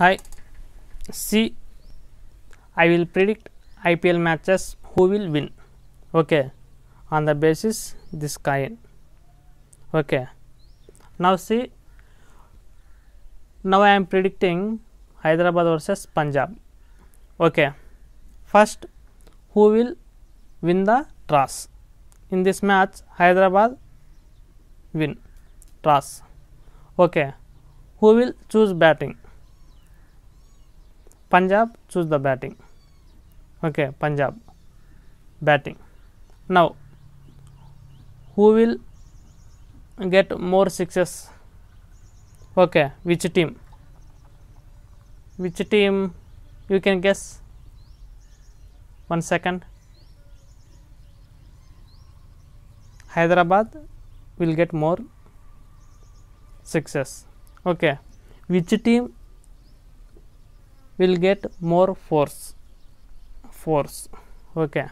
Hi, see, I will predict IPL matches who will win. Okay, on the basis this kind. Okay, now see, now I am predicting Hyderabad versus Punjab. Okay, first who will win the toss? In this match, Hyderabad win toss. Okay, who will choose batting? Punjab choose the batting. Okay, Punjab batting. Now, who will get more sixes? Okay, which team? Which team? You can guess. One second. Hyderabad will get more success. Okay, which team will get more force force okay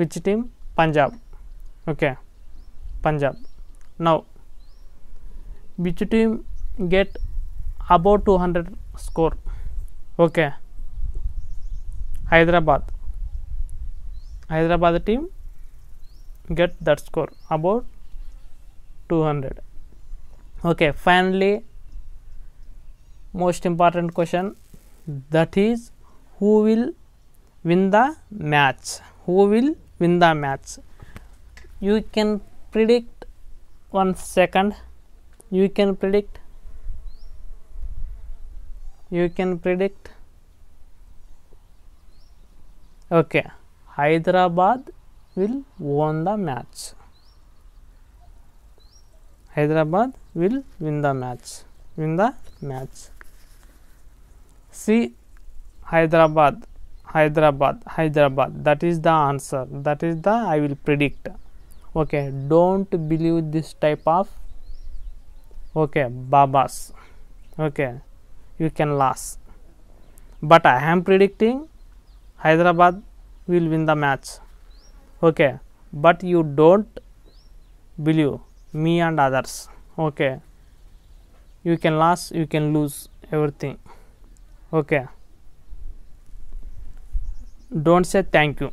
which team punjab okay punjab now which team get above 200 score okay hyderabad hyderabad team get that score about 200 okay finally most important question that is who will win the match who will win the match you can predict one second you can predict you can predict okay hyderabad will win the match hyderabad will win the match win the match See Hyderabad, Hyderabad, Hyderabad. That is the answer. That is the I will predict. Okay, don't believe this type of okay babas. Okay, you can last, But I am predicting Hyderabad will win the match. Okay, but you don't believe me and others. Okay, you can last, you can lose everything okay don't say thank you